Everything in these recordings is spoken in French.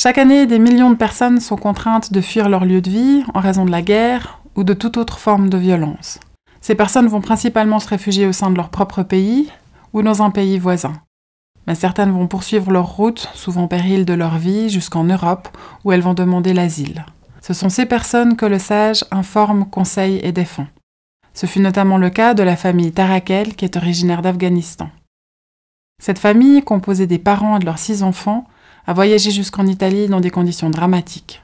Chaque année, des millions de personnes sont contraintes de fuir leur lieu de vie en raison de la guerre ou de toute autre forme de violence. Ces personnes vont principalement se réfugier au sein de leur propre pays ou dans un pays voisin. Mais certaines vont poursuivre leur route, souvent péril de leur vie, jusqu'en Europe, où elles vont demander l'asile. Ce sont ces personnes que le sage informe, conseille et défend. Ce fut notamment le cas de la famille Tarakel, qui est originaire d'Afghanistan. Cette famille, composée des parents et de leurs six enfants, a voyagé jusqu'en Italie dans des conditions dramatiques.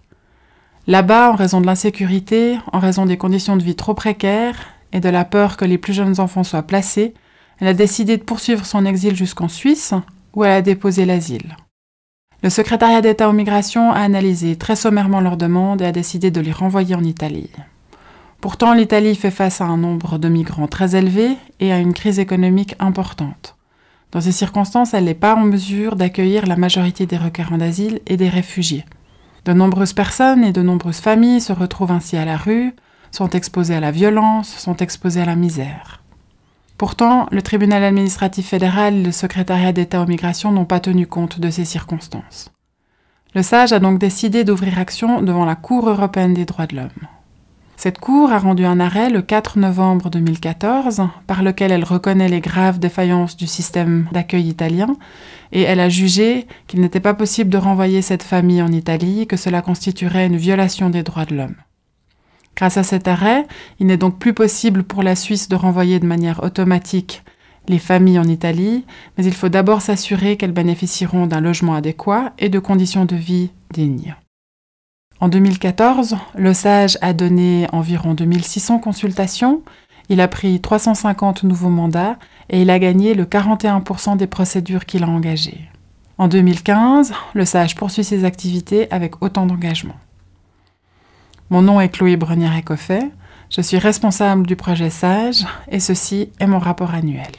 Là-bas, en raison de l'insécurité, en raison des conditions de vie trop précaires et de la peur que les plus jeunes enfants soient placés, elle a décidé de poursuivre son exil jusqu'en Suisse, où elle a déposé l'asile. Le secrétariat d'État aux migrations a analysé très sommairement leurs demandes et a décidé de les renvoyer en Italie. Pourtant, l'Italie fait face à un nombre de migrants très élevé et à une crise économique importante. Dans ces circonstances, elle n'est pas en mesure d'accueillir la majorité des requérants d'asile et des réfugiés. De nombreuses personnes et de nombreuses familles se retrouvent ainsi à la rue, sont exposées à la violence, sont exposées à la misère. Pourtant, le tribunal administratif fédéral et le secrétariat d'État aux migrations n'ont pas tenu compte de ces circonstances. Le SAGE a donc décidé d'ouvrir action devant la Cour européenne des droits de l'homme. Cette Cour a rendu un arrêt le 4 novembre 2014 par lequel elle reconnaît les graves défaillances du système d'accueil italien et elle a jugé qu'il n'était pas possible de renvoyer cette famille en Italie, que cela constituerait une violation des droits de l'homme. Grâce à cet arrêt, il n'est donc plus possible pour la Suisse de renvoyer de manière automatique les familles en Italie, mais il faut d'abord s'assurer qu'elles bénéficieront d'un logement adéquat et de conditions de vie dignes. En 2014, le SAGE a donné environ 2600 consultations, il a pris 350 nouveaux mandats et il a gagné le 41% des procédures qu'il a engagées. En 2015, le SAGE poursuit ses activités avec autant d'engagement. Mon nom est Chloé brenière ecoffet je suis responsable du projet SAGE et ceci est mon rapport annuel.